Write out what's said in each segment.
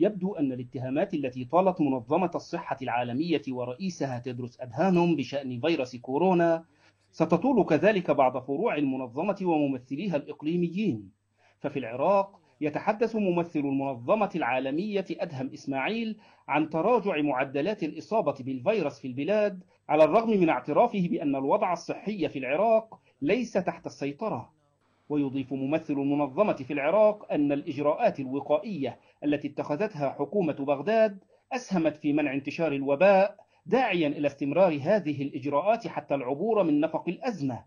يبدو أن الاتهامات التي طالت منظمة الصحة العالمية ورئيسها تدرس أدهانهم بشأن فيروس كورونا ستطول كذلك بعض فروع المنظمة وممثليها الإقليميين ففي العراق يتحدث ممثل المنظمة العالمية أدهم إسماعيل عن تراجع معدلات الإصابة بالفيروس في البلاد على الرغم من اعترافه بأن الوضع الصحي في العراق ليس تحت السيطرة ويضيف ممثل المنظمة في العراق أن الإجراءات الوقائية التي اتخذتها حكومة بغداد أسهمت في منع انتشار الوباء داعيا إلى استمرار هذه الإجراءات حتى العبور من نفق الأزمة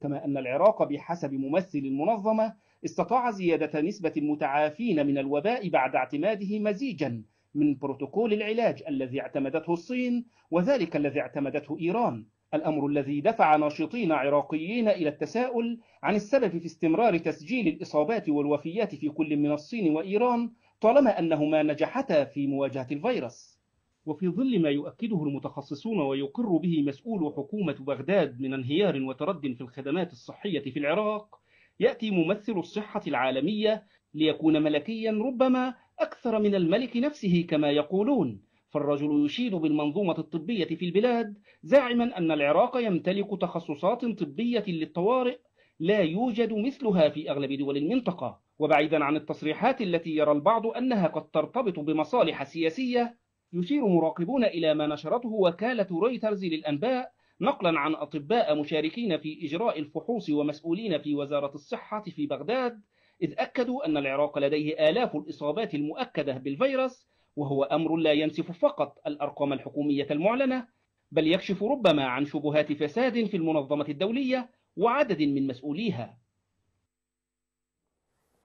كما أن العراق بحسب ممثل المنظمة استطاع زيادة نسبة المتعافين من الوباء بعد اعتماده مزيجا من بروتوكول العلاج الذي اعتمدته الصين وذلك الذي اعتمدته إيران الأمر الذي دفع ناشطين عراقيين إلى التساؤل عن السبب في استمرار تسجيل الإصابات والوفيات في كل من الصين وإيران طالما أنهما نجحتا في مواجهة الفيروس وفي ظل ما يؤكده المتخصصون ويقر به مسؤول حكومة بغداد من انهيار وترد في الخدمات الصحية في العراق يأتي ممثل الصحة العالمية ليكون ملكيا ربما أكثر من الملك نفسه كما يقولون فالرجل يشيد بالمنظومة الطبية في البلاد زاعما أن العراق يمتلك تخصصات طبية للطوارئ لا يوجد مثلها في أغلب دول المنطقة وبعيدا عن التصريحات التي يرى البعض أنها قد ترتبط بمصالح سياسية يشير مراقبون إلى ما نشرته وكالة رويترز للأنباء نقلا عن أطباء مشاركين في إجراء الفحوص ومسؤولين في وزارة الصحة في بغداد إذ أكدوا أن العراق لديه آلاف الإصابات المؤكدة بالفيروس وهو أمر لا ينسف فقط الأرقام الحكومية المعلنة بل يكشف ربما عن شبهات فساد في المنظمة الدولية وعدد من مسؤوليها